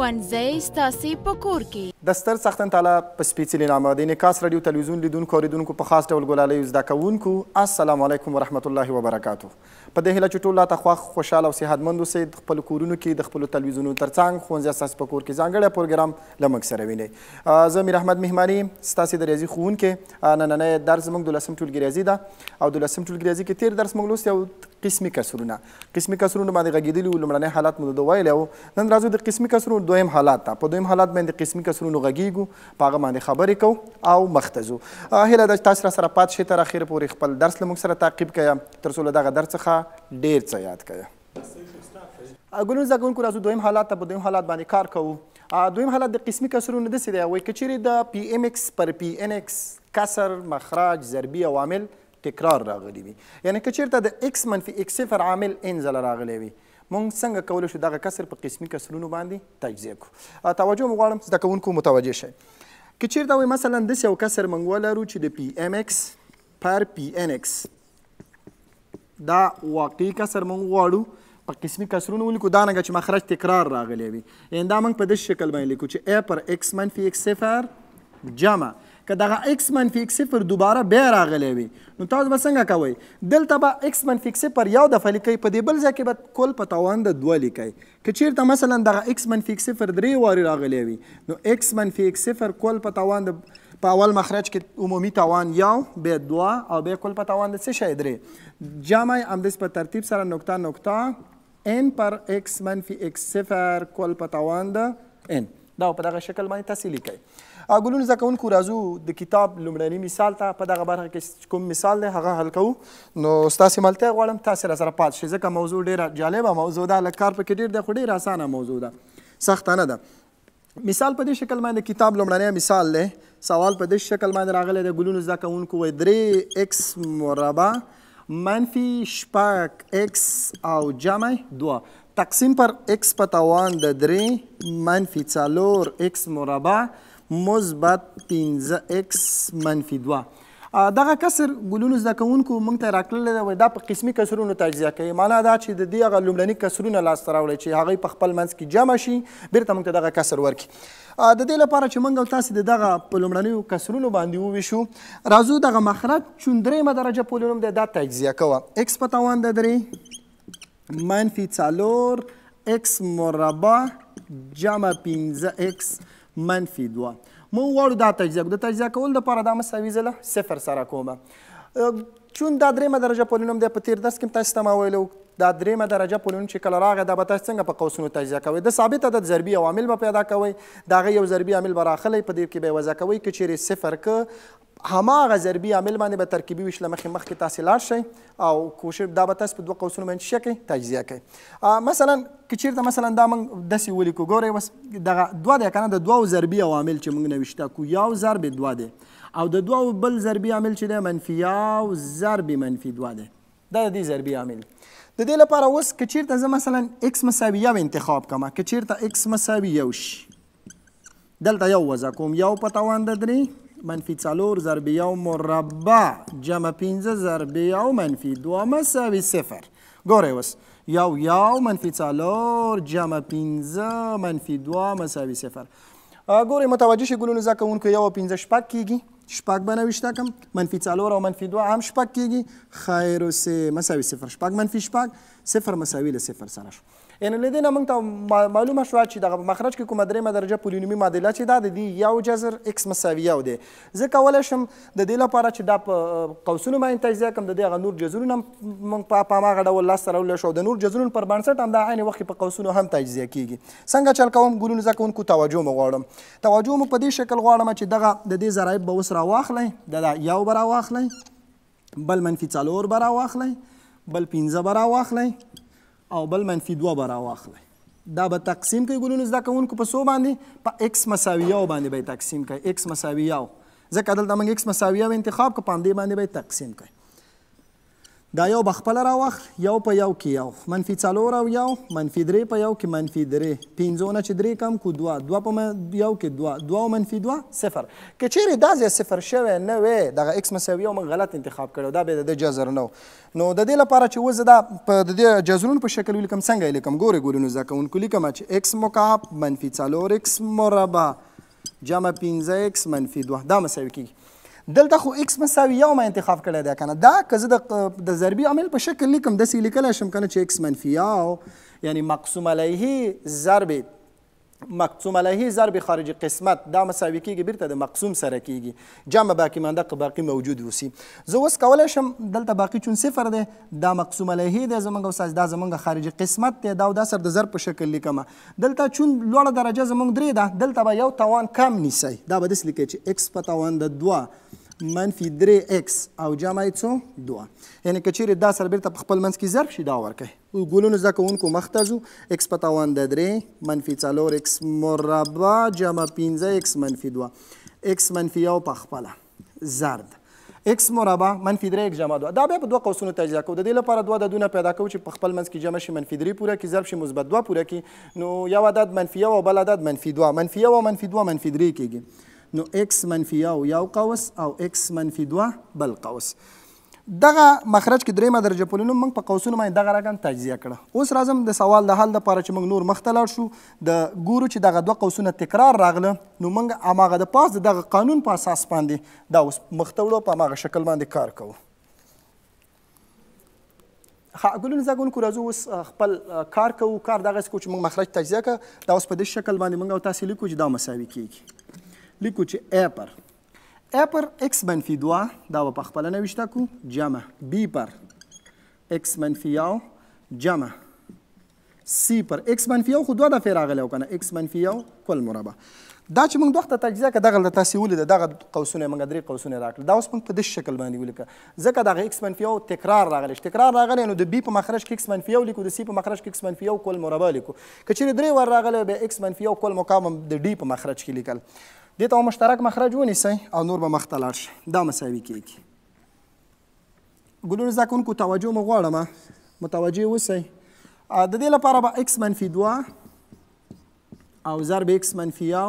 ښوونځي ستاسې په کور کې د ستر څښتن تعالی په سپېڅلي نامه د انعکاس راډیو تلویزیون لیدونکو اوریدونکو په خاص ډول ګلالیو زده کوونکو السلام علیکم ورحمت الله وبرکاتو په دې هیله چې ټول راته خوښ خوشحاله او صحتمند اوسئ خپلو کورونو کې د خپلو تلویزیونو تر څنګ ښوونځي ستاسې په کور کې ځانګړی پروګرام له موږ سره وینئ زه میر احمد مهماني ستاسې د ریاضي ښوونکی نننی درس زموږ دولسم ټولګي ریاضي ده او دولسم ټولګي ریاضي کې تېر درس موږ لوستی او قسمی کسرونه قسمی کسرونه باندې غږېدلي وو لومړنی حالات مو درته ویلی و نن راځو د قسمی کسرونو دویم حالات ته په دویم حالات باندې قسمی کسرونو غږېږو په هغه باندې خبرې کوو او مخته ځو هیله ده چې تاسو راسره پات شئ تر اخره پورې خپل درس له موږ سره تعقیب کړئ تر څو له دغه درس څخه ډېر څه یاد کړئ ګلو زده کوونکو راځو دویم حالات ته په دویم حالات باندې کار کوو دویم حالت د قسمی کسرونو داسې دی وایي که چیرې د پی ام ایکس پر پی ان ایکس کسر مخراج ضربي عوامل تکرار راغلی وي یعنی که چیرته د x منفي x صفر عامل n ځله راغلی وي مونږ څنګه کولی شو دغه کسر په قسمي کسرونو باندې تجزیه کړو توجه مو غواړم زده کوونکو متوجه شئ که چیرته وایي مثلا داسې یو کسر موږ ولرو چې د پی ام ایکس پر پی ان ایکس دا واقعي کسر موږ غواړو په قسمي کسرونو ولیکو دا نه چې مخرج تکرار راغلی وي یعنې دا موږ په داسې شکل باندې لیکو چې ا پر x منفي x صفر جمع که دغه x منفي x صفر دوباره بیا راغلی وي نو تاسو به څنګه کوئ دلته به x منفي x صفر یو دفعه لیکئ په دې بل ځای کې به کل په توان د دوه لیکئ که چیرته مثلا دغه x منفي x صفر درې وارې راغلی وي نو x منفي x صفر کل په توان د په اول مخرج کې عمومي توان یو بیا دوه او بیا کل په توان د څه شی درې جمع یې همداسې په ترتیب سره نقطه نقطه n پر x منفي x صفر کل په توان د n دا په دغه شکل باندې تاسو لیکئ ګلونو زده کوونکو راځو د کتاب لومړني مثال ته په دغه برخه کې کوم مثال دی هغه حل کوو نو ستاسې ملتیا غواړم تاسې را سره پات شئ ځکه موضوع ډېره جالبه موضوع ده هلک کار پکې ډېر دی خو ډېره اسانه موضوع ده سخته نه ده مثال په دې شکل باندې کتاب لومړنی مثال دی سوال په دې شکل باندې راغلی د ګلونو زده کوونکو وایي درې اکس مربع منفي شپږ اکس او جمع دوه تقسیم پر x په توان د 3 منفي 4 x مربع مثبت 15 x منفي 2 دغه کسر ګلونو زده کوونکو موږ ته راکړل دی دا په قسمي کسرونو تجزیه کوي معنا دا چې د دې هغه لومړني کسرونه لاسته راوړي چې هغه په خپل منځ کې جمع شي بیرته موږ ته دغه کسر ورکړي د دې لپاره چې موږ او تاسو دغه په لومړنیو کسرونو باندې وویشو راځو دغه مخرج چون درېمه درجه پولینوم دی دا تجزیه کوه x په توان د درې منفی څلور اکس مربع جمع پنځه اکس منفی دوه مونږ غواړو دا تجزیه کړو د تجزیه کولو لپاره دا مساوي زه له صفر سره کومه چون دا درېیمه درجه پولینوم دی په تېر درس کې هم تاسو ته ما ویلی دا درېمه درجه پولون چې کله راغی دا به تاسو څنګه په قوسونو تجزیه کوئ د ثابت عدد ضربي عوامل به پیدا کوئ د هغه یو ضربي عامل به راخلی په دې کې به یې وضع کوئ که چیرې صفر که هماغه ضربي عامل باندې به ترکیبي ویش له مخې مخکې تاسې لاړ شئ او کوشش دا به تاسو په دوه قوسونو باندې څه کوئ تجزیه کوئ مثلا که چیرته مثلا دا موږ داسې ولیکو ګورئ بس دغه دوه دی که نه د دوو ضربي عوامل چې موږ نوشته کو یو ضرب دوه دی او د دوه بل ضربي عامل چې دی منفي یو ضرب منفي دوه دی دا د دې ضربي عامل د دې لپاره اوس که چیرته زه مثلا x مساوي یو انتخاب کړم که چیرته x مساوي یو شي دلته یو وضع کوم یو په توان د درې منفی څلور ضرب یو مربع جمع پنځه ضرب یو منفی دوه مساوي صفر ګورئ اوس یو یو منفی څلور جمع پنځه منفی دوه مساوي صفر ګورئ متوجه شئ ګلونو زده کوونکو یو پنځه شپږ کیږي شپږ به نوشته کړم منفي څلور او منفي دوه هم شپږ کیږي خیر سه مساوي صفر شپږ منفي شپږ صفر مساوي له صفر سره شو ان له دې نه موږ ته معلومه شوه چې دغه مخرج کې کومه درېیمه درجه پولینومي معادله چې دا د دې یو جزر اکس مساوي یو دی زه کولی شم د دې لپاره چې دا په قوسونو باندې تجزیه کړم د دې هغه نور جزرونه موږ په هماغه ډول لاسته راوړلی شو د نور جزرونو پر بنسټ همدا عین وخت په قوسونو هم تجزیه کیږي څنګه چل کوم ګلونو زده کوونکو توجه مو غواړم توجه مو په دې شکل غواړم چې دغه د دې ضرایب به اوس راواخلی دا یو به راواخلی بل منفي څلور به راواخلی بل پنځه به راواخلی او بل منفي 2 به راواخلئ دا به تقسیم کوي ګلونو زده کوونکو په سو باندې په x مساوي یو باندې به تقسیم کوي x مساوي یو ځکه دلته موږ x مساوي یو انتخاب کو پاندې باندې به تقسیم کوي دا یو بخپل راوخل یو په یو کې یو منفي څلور او یو منفي درې په یو کې منفي درې پنځو نه چې درې کم کو دوه دوه په یو کې دوه دوه او منفي دوه صفر که چیرې دا زیات صفر شوی نه وی دغه اکس مساوي یو من غلط انتخاب کړی دا به د جزر نه نو د دې لپاره چې وزه دا په د دې جزرونو په شکل ولیکم څنګه لیکم ګورې ګورینو زده کوونکو لیکم چې اکس مکعب منفي څلور اکس مربع جمع 15 اکس منفي دوه دا مساوي کیږي دلته خو x مساوي یو ما انتخاب کړی دی کنه دا که زه د د ضربي عامل په شکل لیکم داسې لیکلی شم کنه چې x منفي یو یعنی مقسوم علیه ضرب مقسوم علیه ضرب خارج قسمت دا مساوي کیږي بیرته د مقسوم سره کیږي جمع باقی منده باقی موجود وسی زه اوس کولی شم دلته باقی چون صفر دی دا مقسوم علیه دی زمونږ استاد دا زمونږ خارج قسمت دی دا او دا سر د ضرب په شکل لیکم دلته چون لوړه درجه زمونږ درې ده دلته به یو توان کم نیسئ دا به داسې لیکئ چې x په توان د دوه منفي 3x او جمع یې څو دوه یعنې که چیرې دا سره بیرته په خپل منځ کې ضرب شي دا ورکوي ګولونو زده کوونکو مخته ځو x په توان د درې منفي څلور x مربع جمع پنځه x منفي دوه x منفي یو په خپله ضرب x مربع منفي 3 جمع 2 دا بیا په دوه قوسونو تجزیه کوو د دې لپاره دوه عددونه پیدا کوو چې په خپل منځ کې جمع شي منفي 3 پوره کې ضرب شي مثبت 2 پوره کې نو یو عدد منفي یو او بل عدد منفي 2 منفي یو او منفي 2 منفي 3 کېږي نو x منفي یو یو قوس او x منفي دوه بل قوس دغه مخرج کې درېمه درجه پولینوم موږ په قوسونو باندې دغه رقم تجزیه کړه اوس راځم د سوال د حل لپاره چې موږ نور مخته لاړ شو د ګورو چې دغه دوه قوسونه تکرار راغله نو موږ هماغه د پاس دغه قانون په اساس باندې دا اوس مخته وړو په هماغه شکل باندې کار کوو ها ګلونه زګونکو راځو اوس خپل کار کوو کار دغسې کوو چې موږ مخرج تجزیه کړه دا اوس په دې شکل باندې موږ او تاسې لیکو چې دا مساوي کیږي لیکو چې a پر a پر x منفي 2 دا به په خپل نه وشته کو جمع b پر x منفي یو جمع c پر x منفي یو خو دوه دفعې راغلی و کنه x منفي یو کل مربع دا چې موږ دوه تجزیه کړه دغه د تاسو ولید دغه قوسونه موږ درې قوسونه راکړل دا اوس موږ په د شکل باندې ولیکه ځکه دغه x منفي او تکرار راغلی تکرار راغلی نو د b په مخرج کې x منفي او لیکو د c په مخرج کې x منفي او کل مربع لیکو کچې درې ور راغلی به x منفي او کل مقام د d په مخرج کې لیکل دې ته مشترک مخرج ونیسئ او نور به مخته لاړ شئ دا مساوي کیږي ګلونو زده کوونکو توجه مو غواړم متوجه اوسئ د دې لپاره به x منفي دوه او ضرب x منفي یو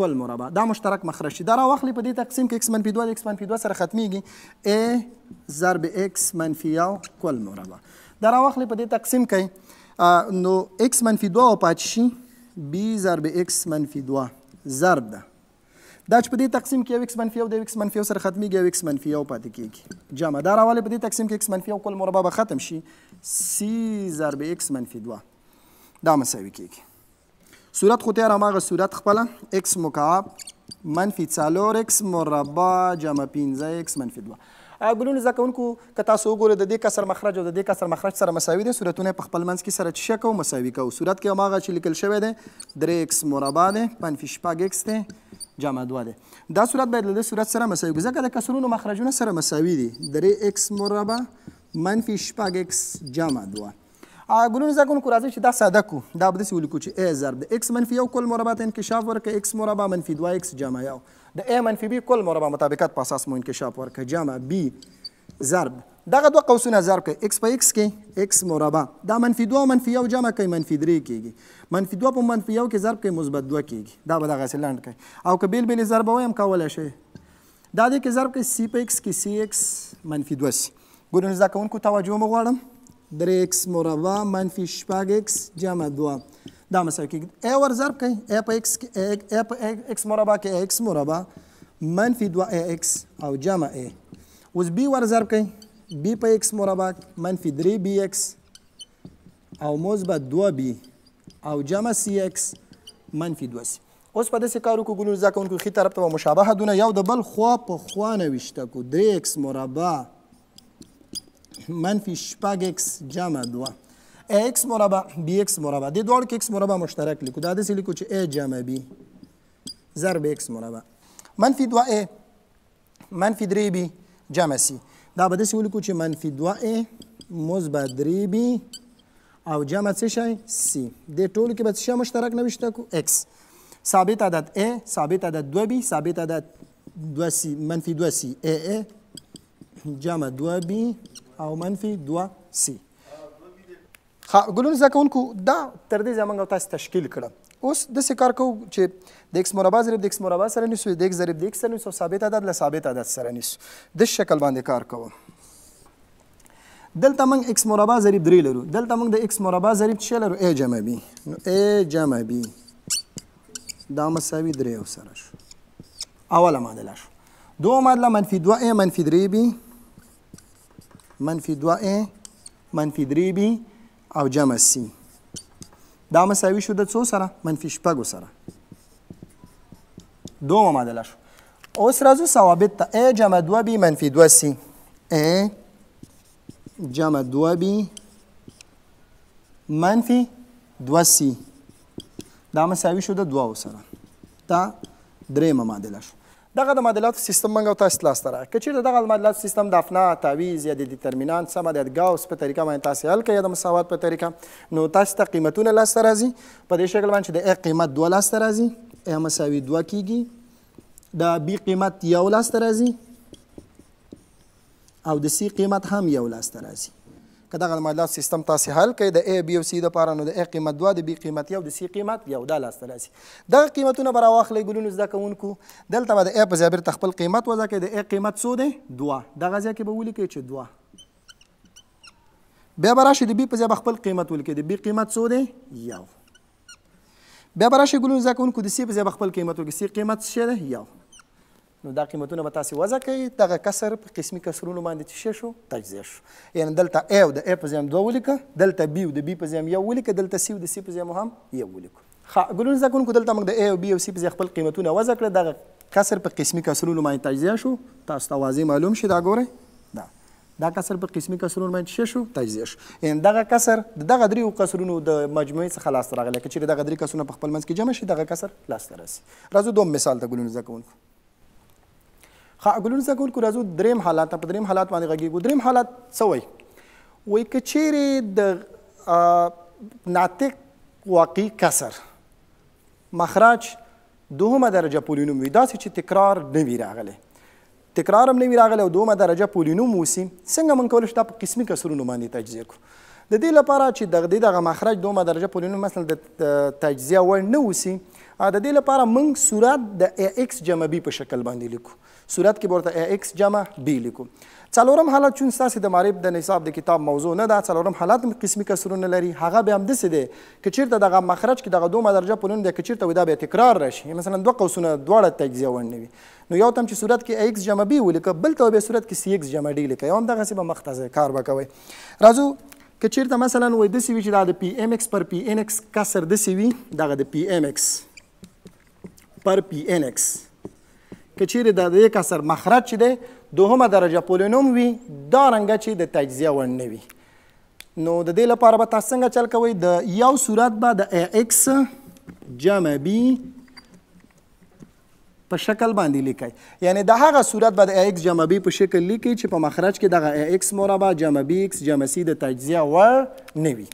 کل مربع دا مشترک مخرج شي دا را واخلي په دې تقسیم کې x منفي 2 x منفي 2 سره ختميږي a ضرب x منفي 1 کل مربع دا را واخلي په دې تقسیم کې نو x منفي 2 او پاتې شي b ضرب x منفي 2 ضرب ده دا چې په دې تقسیم کې یو x منفي او د x منفي سره ختميږي یو x منفي او پاتې کیږي جمع دا راولې په دې تقسیم کې x منفي او کل مربع به ختم شي c ضرب x منفي 2 دا مساوي کیږي صورت خو تیر هماغه صورت خپله x مکعب منفي 4 x مربع جمع 15 x منفي 2 ګلونو زده کوونکو که تاسو وګورئ د دې کسر مخرج او د دې کسر مخرج سره مساوي دي صورتونه په خپل منځ کې سره څه کوو مساوي کوو صورت کې هماغه چې لیکل شوی دی درې اکس مربع دی پنځه شپږ اکس دی جمع دوه دی دا صورت باید له دې صورت سره مساوي وي ځکه د کسرونو مخرجونه سره مساوي دي درې اکس مربع منفي شپږ اکس جمع دوه ګلونه زده کوونکو راځئ چې دا ساده کو دا به داسې ولیکو چې ا ضرب د x منفي یو کل مربع ته انکشاف ورکړه x مربع منفي دوه x جمع یو د ا منفي b کل مربع مطابقت په اساس مو انکشاف ورکړه جمع b ضرب دغه دوه قوسونه ضرب کړئ x په x کې x مربع دا منفي دوه منفي یو جمع کوي منفي درې کېږي منفي دوه په منفي یو کې ضرب کوي مثبت دوه کېږي دا به دغسې لنډ کړئ او که بېل بېلې ضربه وایم کولی شئ دا دې کې ضرب کوي c په x کې c x منفي دوه سي ګورنو زده کوونکو توجه مو غواړم 3x مربع منفی 6x جمع 2 دا مساوي کېږي a ور ضرب کړئ a په x کې a په x مربع کې x مربع منفی 2ax او جمع a اوس b ور ضرب کړئ b په x مربع منفی 3bx او مثبت 2b او جمع cx منفی 2c اوس په داسې کارو کې ګلو زده کوونکو ښي طرف ته به مشابهه دونه یو د بل خوا په خوا نه ویشته کو 3x مربع منفی شپږ اکس جمع دوه x مربع bx مربع د دواړو کې x مربع مشترک لیکو دا داسې لیکو چې a جمع b ضرب x مربع منفی 2a منفی 3b جمع c دا به داسې ولیکو چې منفی 2a مثبت 3b او جمع څه شی c د ټولو کې به څه شی مشترک نوشته کو x ثابت عدد a ثابت عدد 2b ثابت عدد 2c منفی 2c a a جمع 2b او منفي 2 سي ها ګلون زکونکو دا تر دې زمنګ تاسو تشکیل کړه اوس د څه کار کوو چې د x مربع ضرب د x مربع سره نیسو د x ضرب د x سره نیسو ثابت عدد له ثابت عدد سره نیسو د شکل باندې کار کوو دلته موږ x مربع ضرب 3 لرو دلته موږ د x مربع ضرب 6 لرو a جمع b نو a جمع b دا مساوي 3 سره شو اوله معادله شو دوه معادله منفي 2 a منفي 3 b منفی دو ا منفی درې بی او جمع سی دا مساوي شو د څو سره منفی شپږو سره دومه معادله شو اوس راځو ثوابت ته ا جمع دوه بی منفی دوه سی ا جمع دوه بی منفی دوه سی دا مساوي شو د دوه سره دا درېمه معادله شو دغه د معادلاتو سیستم موږ او تاسو لاسته راکړه که چېرته دغه معادلاتو سیستم د افنا تعویض یا د ډیټرمینانټ سمه د ګاوس په طریقه باندې تاسو حل کړئ د مساوات په طریقه نو تاسو ته قیمتونه لاسته راځي په دې شکل باندې چې د ا قیمت دوه لاسته راځي ا مساوي دوه کیږي د بی قیمت یو لاسته راځي او د سی قیمت هم یو لاسته راځي که دغه معادلات سیستم تاسې حل کړئ د ا بی او سی دپاره نو د ا قیمت دوه د بی قیمت یو د سی قیمت یو دا لاسته راسي دغه قیمتونه به راواخلئ ګلونو زده کوونکو دلته به د ا په ځای بیرته خپل قیمت وضع کړئ د ا قیمت څو دی دوه دغه ځای کې به ولیکئ چې دوه بیا به راشئ د بی په ځای به خپل قیمت ولیکئ د بی قیمت څو دی یو بیا به راشئ ګلونو زده کوونکو د سی په ځای به خپل قیمت ولیکئ سی قیمت څه دی یو نو دا قیمتونه به تاسې وضع کوي دغه کسر په قسمي کسرونو باندې چې شی شو تجزیه شو یعنی دلته ا او د ا په ځای هم دوه ولیکه دلته بي او د بي په ځای هم یو ولیکه دلته سي او د سي په ځای هم یو ولیکو ښه ګلونه زده کوونکو دلته موږ د ا او بي او سي په ځای خپل قیمتونه وضع کړه دغه کسر په قسمي کسرونو باندې تجزیه شو تاسو ته واضح معلوم شي دا ګورئ دا دا کسر په قسمي کسرونو باندې شې شو تجزیه شو ان دغه کسر دغه دریو کسرونو د مجموعې څخه لاسته راغلی که چیرې دغه درې کسرونه په خپل منځ کې جمع شي دغه کسر لاسته راسي راځو دوم مثال ته ګلونه زده کوونکو ښه ګلون زه کول کو راځو دریم حالات په دریم حالات باندې غږیږو دریم حالات څه وای وای که چیرې د ناطق واقعي کسر مخرج دوهمه درجه پولینوم وي داسې چې تکرار نه وي راغلی تکرار هم نه وي راغلی او دوهمه درجه پولینوم اوسي څنګه موږ کولی شو دا په قسمي کسرونو باندې تجزیه کړو د دې لپاره چې د دې دغه مخرج دوه درجه پولینوم مثلا د تجزیه وړ نه وسی د دې لپاره موږ صورت د ایکس جمع بی په شکل باندې لیکو صورت کې ورته x جمع b لیکو څلورم حالت چون ستاسو د معرب د نصاب د کتاب موضوع نه ده څلورم حالت قسمي کسرونه لري هغه به هم دسه دي چې چیرته دغه مخرج کې دغه دوه درجه پلون دي چې چیرته ودا به تکرار راشي مثلا دوه قوسونه دواړه تجزیه ونوي نو یو تم چې صورت کې x جمع b ولیکه بل ته به صورت کې cx جمع d لیکه یو هم دغه سبه مختصر کار وکوي راځو که چیرته مثلا وای د سی وی چې دا د پی ام ایکس پر پی ان ایکس کسر د سی وی دغه د پی ام ایکس پر پی ان ایکس که چیرې د یک اثر مخرج چې دی دوهمه درجه پولینوم وي دا رنګه چې د تجزیه وړ نه وي نو د دې لپاره به تاسو څنګه چل کوئ د یو صورت به د ایکس جمع بی په شکل باندې لیکي یعنی د هغه صورت به د ایکس جمع بی په شکل لیکي چې په مخرج کې دغه ایکس مربع جمع بی ایکس جمع سی د تجزیه وړ نه وي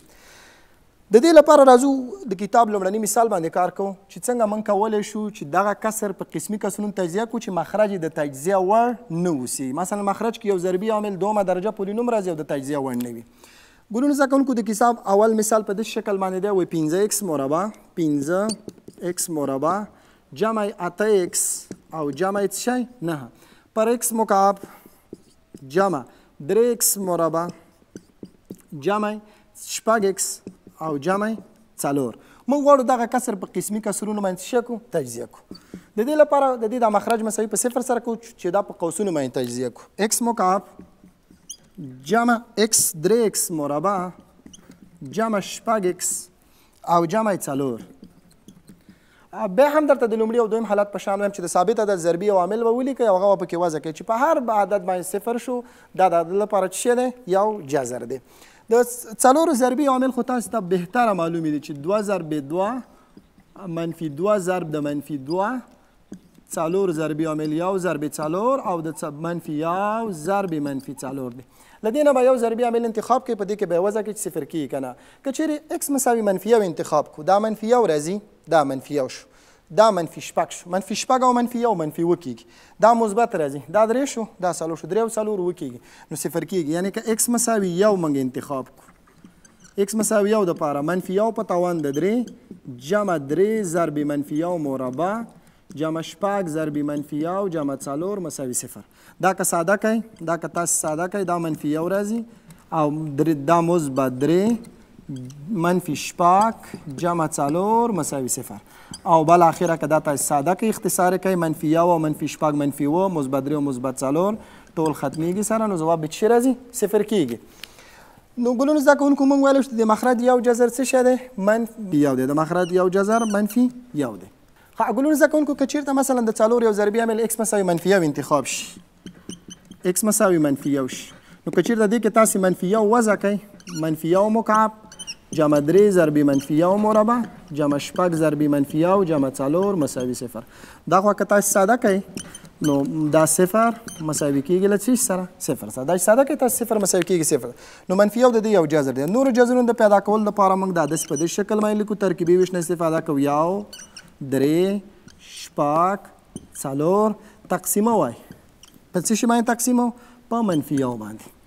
د دې لپاره راځو د کتاب لومړنی مثال باندې کار کوو چې څنګه من کولای شو چې دغه کسر په قسمي کسرونو تجزیه کو چې مخرج د تجزیه وړ نه اوسي مثلا مخرج کې یو ضربي عامل دومه درجه پولینوم راځي او د تجزیه وړ نه وي ګورونه زده کوونکو د کتاب اول مثال په دې شکل باندې دی وایي پنځه ایکس مربع پنځه ایکس مربع جمع اته ایکس او جمع څه شی نه پر ایکس مکعب جمع درې ایکس مربع جمع شپږ ایکس او جمع څلور موږ غواړو دغه کسر په قسمي کسرونو باندې څه کو تجزیه کو د دې لپاره د دې د مخرج مساوي په صفر سره کو چې دا په قوسونو باندې تجزیه کو x مکعب جمع x 3x مربع جمع شپږ x او جمع څلور به هم درته د لومړي او دویم حالت په شان وایم چې د ثابت عدد ضربي عوامل به ولیکئ او هغه به پکې وضع کړئ چې په هر عدد باندې صفر شو دا د عدد لپاره څه دی یو جذر دی د څلورو ضربي عامل خو تاسو ته بهتره معلومه دي چې 2 ضرب 2 منفي 2 ضرب د منفي 2 څلور ضرب عامل یو ضرب څلور او د منفي یو ضرب منفي څلور دي لدې نه به یو ضربي عامل انتخاب کړي په دې کې به وزه کې صفر کیږي کنه که چیرې x مساوي منفي یو انتخاب کو دا منفي یو راځي دا منفي یو شو دا منفي شپږ شو منفي شپږ او منفي یو منفي اووه کېږي دا مثبت راځي دا درې شو دا څلور شو درې او څلور اووه کېږي نو صفر کېږي یعنې که اکس مساوي یو موږ انتخاب کړو اکس مساوي یو دپاره منفي یو په توان د درې جمع درې ضرب منفي یو مربع جمع شپږ ضرب منفي یو جمع څلور مساوي صفر دا که ساده کوئ دا که تاسو ساده کوئ دا منفي یو راځي او دا مثبت درې منفی شپاک جمع څلور مساوي صفر او بل اخره که دا تاسو ساده کې اختصار کوي منفی یو او منفی شپاک منفی و مثبت درې او مثبت څلور ټول ختمیږي سره نو ځواب به چی راځي صفر کیږي نو ګلونو زده کوونکو موږ ویل چې د مخرج یو جزر څه شی دی منفی یو دی د مخرج یو جزر منفی یو دی ښه ګلونو زده کوونکو که چیرته مثلا د څلور یو ضربي عامل x مساوي منفی یو انتخاب شي x مساوي منفی یو شي نو که چیرته دې کې تاسو منفی یو وضع کړئ منفی یو مکعب جمع درې ضرب منفي یو مربع جمع شپږ ضرب منفي یو جمع څلور مساوي صفر دا خو که تاسو ساده کوئ نو دا صفر مساوي کیږي له څه سره صفر سره دا ساده کوي تاسو صفر مساوي کیږي صفر نو منفي یو د دې یو جذر دی نور جذرونو د پیدا کول لپاره موږ دا داسې په دې شکل باندې لیکو ترکیبي ویشنه استفاده کوو یو درې شپږ څلور تقسیمه وای په څه شي باندې تقسیمه په منفي یو باندې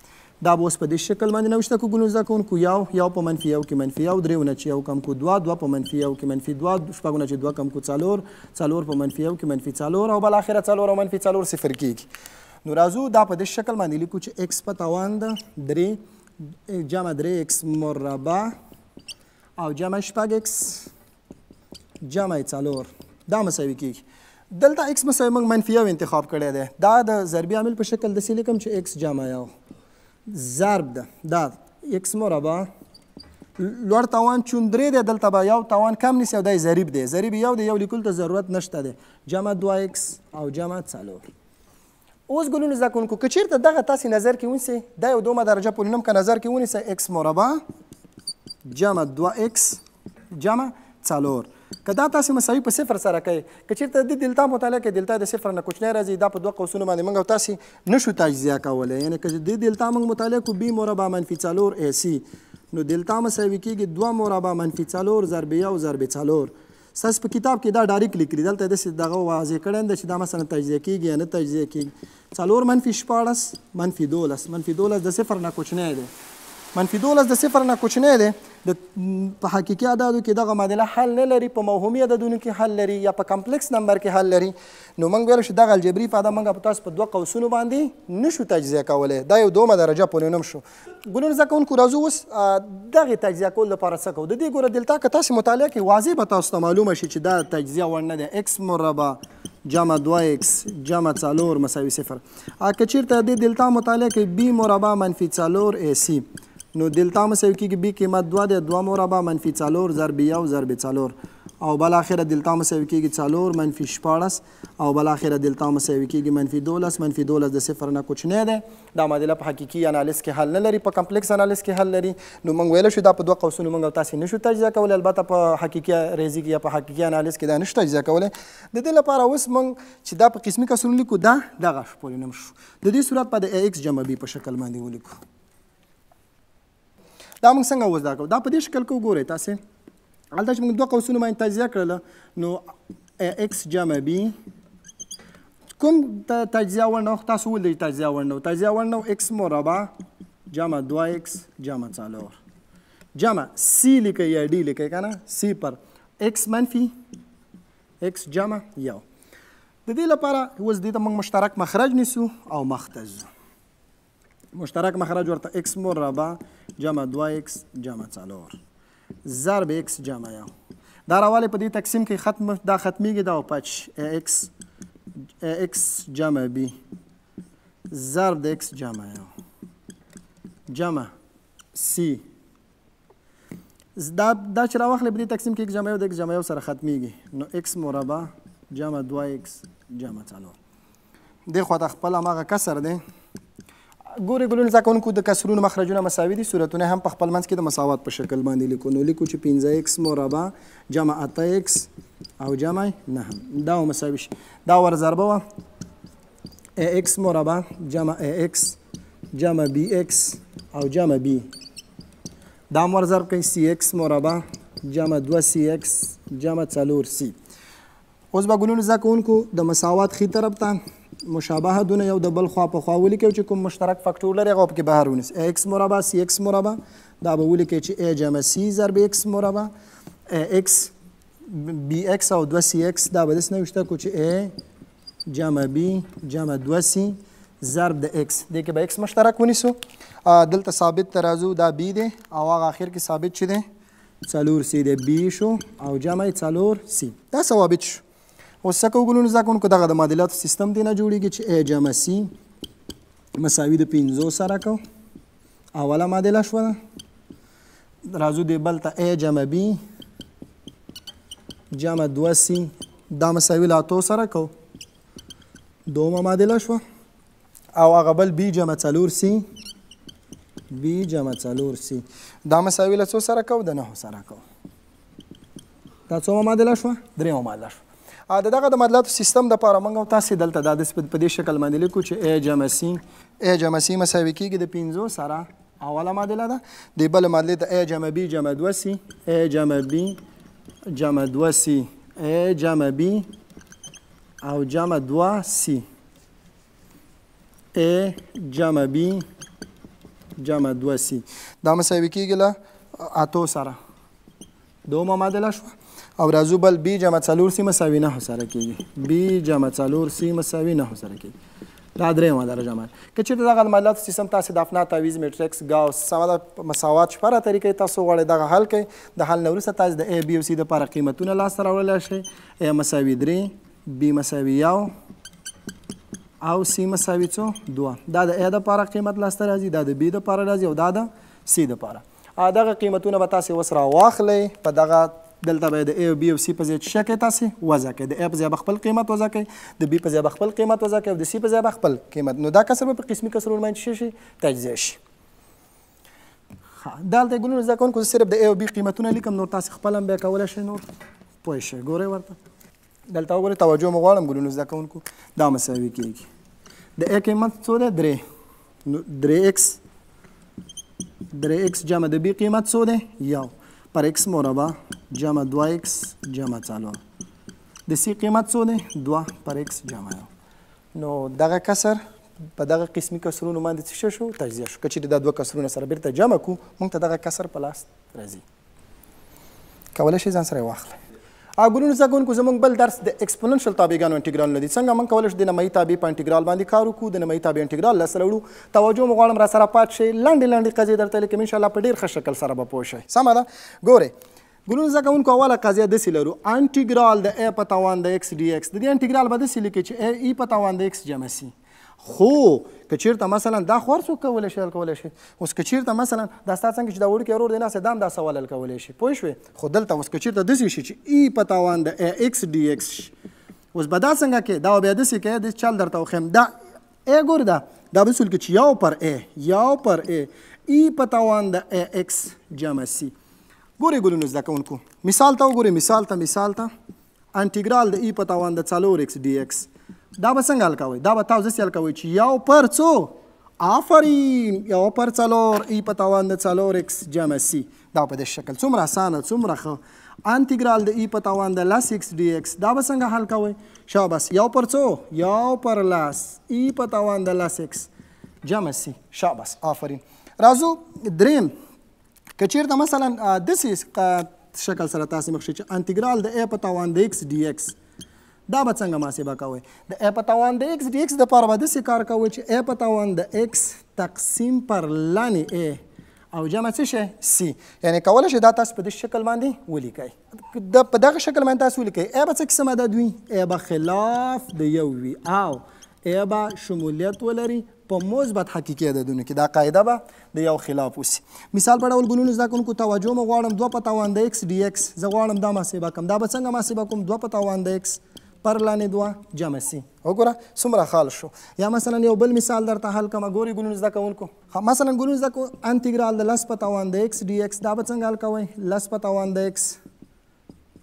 دا به اوس په دې شکل باندې نوشته کو ګلون زده کوونکو یو یو په منفي یو کې منفي یو درې ونه چې یو کم کو دوه دوه په منفي یو کې منفي دوه شپږ ونه چې دوه کم کو څلور څلور په منفي یو کې منفي څلور او بل اخره څلور او منفي څلور صفر کېږي نو راځو دا په دې شکل باندې لیکو چې x په توان ده درې جمع درې x مربع او جمع شپږ x جمع څلور دا مساوي کېږي دلته x مساوي موږ منفي یو انتخاب کړی دی دا د ضربي عامل په شکل داسې لیکم چې x جمع یو ضرب ده دا x مربع لوړ توان چون درې دی دلته به یو توان کم نیسي او دی ضریب دی ضریب یو دی یو لیکلو ته ضرورت نشته دی جمع دوه اکس او جمع څلور اوس ګلونو زده کوونکو که چېرته دغه تاسې نظر کې ونیسئ دا یو دومه درجه پولینوم که نظر کې ونیسئ اکس مربع جمع دوه اکس جمع څلور که دا تاسو مساوي په صفر سره کوي که چیرته د دلتا مطالعه کې دلتا د صفر نه کوچنی راځي دا په دوه قوسونو باندې موږ تاسو نشو تجزیه کولی یعنی که د دلتا موږ مطالعه کو بی مربع منفي څلور اے سی نو دلتا مساوي کېږي دوه مربع منفي څلور ضرب یو ضرب څلور ساس په کتاب کې دا ډایرک لیکلي دلته د دغه واضح کړند چې دا مثلا تجزیه کیږي یا نه تجزیه کیږي څلور منفي شپاړس منفي دولس منفي دولس د صفر نه کوچنی دی منفي 12 د صفر نه کوچنی دی د په حقیقي اعدادو کې دغه معادله حل نه لري په موهومي عددونو کې حل لري یا په کمپلیکس نمبر کې حل لري نو موږ ویل شو دغه الجبري فاده موږ په تاسو په دوه قوسونو باندې نشو تجزیه کولی دا یو دومه درجه پولینوم شو ګلونه زده کوونکو راځو اوس دغه تجزیه کول لپاره څه کوو د دې ګوره دلته که تاسې مطالعه کې واضح به تاسو ته معلومه شي چې دا تجزیه وړ نه دی اکس مربع جمع 2x جمع 4 مساوي 0 اګه چیرته د دلتا مطالعه کې b مربع منفي 4 ac نو دلته هم سوي کېږي بي قیمت دوه دی دوه مربع منفي څلور ضرب یو ضرب څلور او بالاخره دلته هم سوي کېږي څلور منفي شپاړس او بالاخره دلته هم سوي کېږي منفي دولس منفي دولس د صفر نه کوچنی دی دا معادله په حقیقي انالیز کې حل نه لري په کمپلیکس انالیز کې حل لري نو موږ ویل شو دا په دوه قوسونو موږ تاسو نشو تجزیه کول البته په حقیقي ریزیک یا په حقیقي انالیز کې دا نشو تجزیه کول د دې لپاره اوس موږ چې دا په قسمي کسرونو لیکو دا دغه شپولینم شو د دې صورت په د ایکس جمع بي په شکل باندې ولیکو دا موږ څنګه وزدا کوو دا په دې شکل کې وګورئ تاسو هلته چې موږ دوه قوسونه باندې تجزیه کړله نو x جمع b کوم تجزیه ورنو تاسو ولې تجزیه ورنو تجزیه ورنو x مربع جمع 2x جمع 4 جمع c لیکي یا d لیکي کنه c پر x منفي x جمع یو د دې لپاره اوس دې ته موږ مشترک مخرج نیسو او مخ ته ځو مشترک مخرج ورته x مربع جمع 2x جمع 4 ضرب x جمع یو دا راواله په دې تقسیم کې ختم دا ختميږي دا پچ x x جمع b ضرب د x جمع یو جمع c دا دا چې راوخلې په دې تقسیم کې x جمع یو د x جمع یو سره ختميږي نو x مربع جمع 2x جمع 4 دغه خو د خپل ماغه کسر دی ګورې ګلون زده کوونکو د کسرونو مخرجونه مساوي دي صورتونه هم په خپل منځ کې د مساوات په شکل باندې لیکو نو لیکو چې 15 x مربع جمع 8 x او جمع 9 دا مساوي شي دا ور ضربه و ax مربع جمع ax جمع bx او جمع b دا ور ضرب کوي cx مربع جمع 2cx جمع 4c اوس به ګلون زده کوونکو د مساوات خې طرف ته مشابه دونه یو د بل خوا په خوا ولیکئ چې کوم مشترک فکټور لري هغه پکې بهر ونیسئ ایکس مربع سی ایکس مربع دا به ولیکئ چې ای جمع سی ضرب ایکس مربع ایکس بی ایکس او دوه سی ایکس دا به داسې نوشته کړو چې ای جمع بی جمع دوه سی ضرب د ایکس دې کې به ایکس مشترک ونیسو دلته ثابت ترازو دا بی دی او هغه آخر کې ثابت چي دی څلور سی دی بی شو او جمع څلور سی دا ثوابت شو اوس څه کوګلون زده کوونکو دغه د معادلات سیستم دی نه جوړیږي چې ا جمع سی مساوي د 50 سره کو اوله معادله شو راځو دی بل ته ا جمع بی جمع 2 سی دا مساوي لا تو سره کو دومه معادله شو او هغه بل بی جمع څلور سی بی جمع څلور سی دا مساوي له څو سره کو د نهو سره کو دا څومه معادله شو درېمه معادله شو د دغه د مدلاتو سیستم د پاره موږ تاسو دلته د په دې شکل باندې لیکو چې ا جمع سی ا جمع سی مساوي کیږي د 15 سره اوله معادله ده د بل معادله د ا جمع بي جمع 2 سي ا جمع بي جمع 2 سي ا جمع بي او جمع 2 سي ا جمع بي جمع 2 سي دا مساوي کیږي له اتو سره دومه معادله شوه او راځو بل b جمع 4 c مساوي 9 سره کیږي b جمع 4 c مساوي 9 سره کیږي دا درېمه درجه مال که چیرته دغه معادلات سیستم تاسو د افنا تعویز میټریکس گاوس سمه د مساوات شپاره طریقې تاسو غواړئ دغه حل کړئ د حل نه وروسته تاسو د a b او c د لپاره قیمتونه لاسته راوړلی شئ a مساوي درې b مساوي یو او c مساوي څو دوه دا د a د لپاره قیمت لاسته راځي دا د b د لپاره راځي او دا د c د لپاره دغه قیمتونه به تاسو وسره واخلئ په دغه دلته به د A او B او C په ځای څه کوي تاسو وزا کوي د A په ځای خپل قیمت وزا کوي د B په ځای خپل قیمت وزا کوي او د C په ځای خپل قیمت نو دا کسر به په قسمي کسرو باندې شي تجزیه شي دلته ګلونو زده کوونکو صرف د A او B قیمتونه لیکم نور تاسو خپل هم بیا کولای شئ نور پوه شئ ګورئ ورته دلته وګورئ توجه مو غواړم ګلونو زده کوونکو دا مساوي کیږي د A قیمت څو ده درې درې x درې x جمع د B قیمت څو ده یو پر x مربع جمع 2x جمع 4 د سی قیمت څو دی 2 پر x جمع نو دغه کسر په دغه قسمی کسرونو باندې څه شو تجزیه شو کچې دا دوه کسرونه سره بیرته جمع کو مونږ ته دغه کسر په لاس راځي کولای شي ځان سره واخلئ ګلونو زګونکو زموږ بل درس د اکسپوننشل تابعګانو انټیګرال نه دي څنګه موږ کولی شو د نمایي تابع په انټیګرال باندې کار وکړو د نمایي تابع انټیګرال لاسته راوړو توجه مو غواړم را سره پات شئ لنډې لنډې قضیې درته لیکم انشاءالله په ډېر ښه شکل سره به پوه شئ سمه ده ګورئ ګلون زده کوونکو اوله قضیه داسې لرو انټیګرال د ا په توان د ایکس ډي ایکس د دې انټیګرال به داسې لیکئ چې ای e په توان د ایکس جمع سي خو که چیرته مثلا دا خور څوک کولی شي کولای شي اوس که چیرته مثلا دا ستا څنګه چې دا وړوکی ورور دی ناست دام دا سوال حل کولی شي پوه شوې خو دلته اوس که چیرته داسې شي چې ای په تاوان د ایکس ډي ایکس شي اوس به دا څنګه کې دا بیا داسې کوې داسې چل درته وښیم دا ای ګور ده دا به سول کې چې یو پر ای یو پر ای ای په تاوان د ای ایکس جمع سي ګورئ ګلونو زده کوونکو مثال ته وګورئ مثال ته مثال ته انټیګرال د ای په تاوان د څلور ایکس ډي ایکس دا به څنګه حل کوئ دا به تاسو داسې حل کوئ چې یو پر څو آفرین یو پر څلور ای په توان د څلور اکس جمع سي دا په دې شکل څومره اسانه څومره ښه انتګرال د ای په توان د لس اکس ډي اکس دا به څنګه حل کوئ شاباس یو پر څو یو پر لس ای په توان د لس اکس جمع سي شاباس آفرین راځو دریم که چیرته مثلا داسې شکل سره تاسې مخ شئ چې انتګرال د ای په توان د اکس ډي اکس دا به څنګه محاسبه کوئ د ا په توان د x د x د پاره به داسې کار کوئ چې ا په توان د x تقسیم پر لانې ا او جمع څه شی سی یعنی کولی شئ دا تاسو په داسې شکل باندې ولیکئ د په دغه شکل باندې تاسو ولیکئ ا به څه قسم عدد وي ا به خلاف د یو وي او ا به شمولیت ولري په مثبت حقیقي عددونو کې دا قاعده به د یو خلاف اوسي مثال په ډول ګلونو زده کوونکو توجه مو غواړم دوه په توان د x dx زه غواړم دا محاسبه کړم دا به څنګه محاسبه کوم دوه په توان د x پر لاندې دوه جمع سي وګوره څومره خال شو یا مثلا یو بل مثال درته حل کوم ګوري ګلون زده کوونکو مثلا ګلون زده کو انټیګرال د لس په توان د ایکس ډي ایکس دا به څنګه حل کوئ لس په توان د ایکس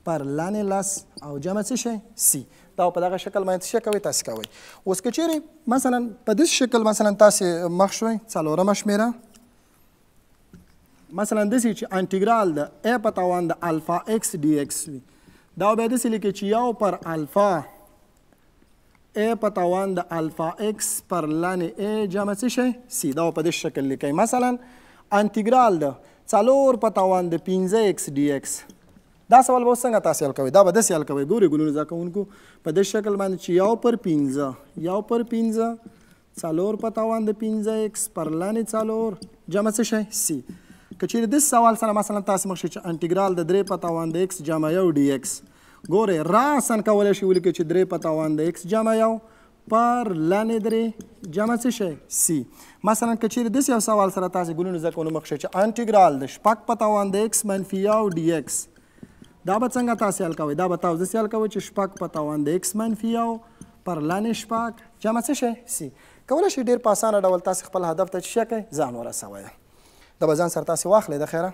پر لاندې لس او جمع څه شي سي دا په دغه شکل باندې څه کوي تاسو کوي اوس که چیرې مثلا په دې شکل مثلا تاسو مخ شوي څلورم شمیره مثلا دسی چې انټیګرال د ا په توان د الفا ایکس ډي ایکس وي دا به د سلی کې چې یو پر الفا ا په توان د الفا ایکس پر لن ا جمع څه شي سی دا په دې شکل لیکي مثلا انټیګرال د څلور په توان د 15 ایکس ډي ایکس دا سوال به څنګه تاسو حل کوئ دا به داسې حل کوئ ګوري ګلونو ځکهونکو په دې شکل باندې چې یو پر 15 یو پر 15 څلور په توان د 15 ایکس پر لن څلور جمع څه شي سی کچېر د سوال سره مثلا تاسو مخ چې انټیګرال د 3 پتا 1 د x جمع یو ډي x ګوره را سن کولای شي ولیکي چې 3 پتا 1 د x جمع یو پر لنې درې جمع څه شي سي مثلا کچېر د یو سوال سره تاسو ګلونو ځکه مخ چې انټیګرال د شپږ پتا 1 د x منفي یو ډي x دا به څنګه تاسو حل کوئ دا به تاسو حل کوئ چې شپږ پتا 1 د x منفي یو پر لنې شپږ جمع څه شي سي کولای شي ډېر په اسانه ډول تاسو خپل هدف ته څه کوي ځان ورسوئ د بزان سره تاسو واخلې د خیره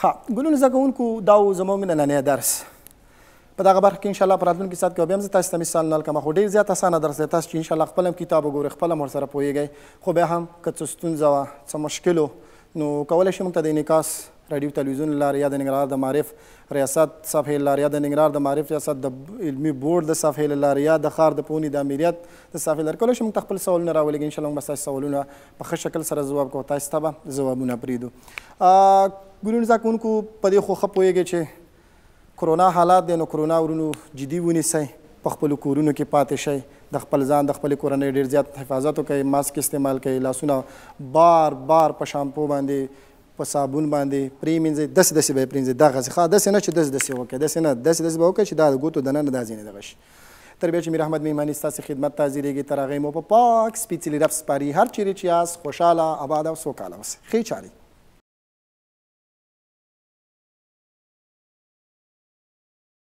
ښه ګلونو زده کوونکو دا و زموږ نننی درس په دغه برخه کې انشاءالله په راتلونکي ساعت کې بیا هم زه تاسو ته مثال نه الکم خو ډېر زیات اسانه درس دی تاسو چې انشاءالله خپل هم کتاب وګورئ خپل هم ورسره پوهېږئ خو بیا هم که څه ستونزه وه څه مشکل نو کولی شئ موږ ته د انعکاس رادیو تلویزیون لارې یا د ننګرهار د معرف ریاست صفحې لارې یا د ننګرهار د معرف ریاست د علمي بورډ د صفحې لارې یا د ښار د پونی د امریت د صفحې لارې کولای شئ موږ خپل سوالونه راولېږئ انشاءالله موږ به ستاسو سوالونه په ښه شکل سره ځواب کوو تاسو ته به ځوابونه پرېږدو ګلونو زده کوونکو په دې خو ښه پوهېږئ چې کرونا حالات دی نو کرونا ورونو جدي ونیسئ په خپلو کورونو کې پاتې شئ د خپل ځان د خپل کورنۍ ډیر زیات حفاظت وکړئ ماسک استعمال کړئ لاسونه بار بار په شامپو باندې په صابون باندې پری مینځي دس دس به پرینځي دا غزه خا دس نه چې دس دس وکړي دس نه دس دس به وکړي چې دا ګوتو دنه نه دازینه دغه شي تر بیا چې میر احمد میمانی ستاسو خدمت ته حاضرېږي تر هغې مو په پاک سپېڅلي رب سپاري هر چیرې چې یاست خوشحاله اباد او سوکاله اوسئ ښې چارې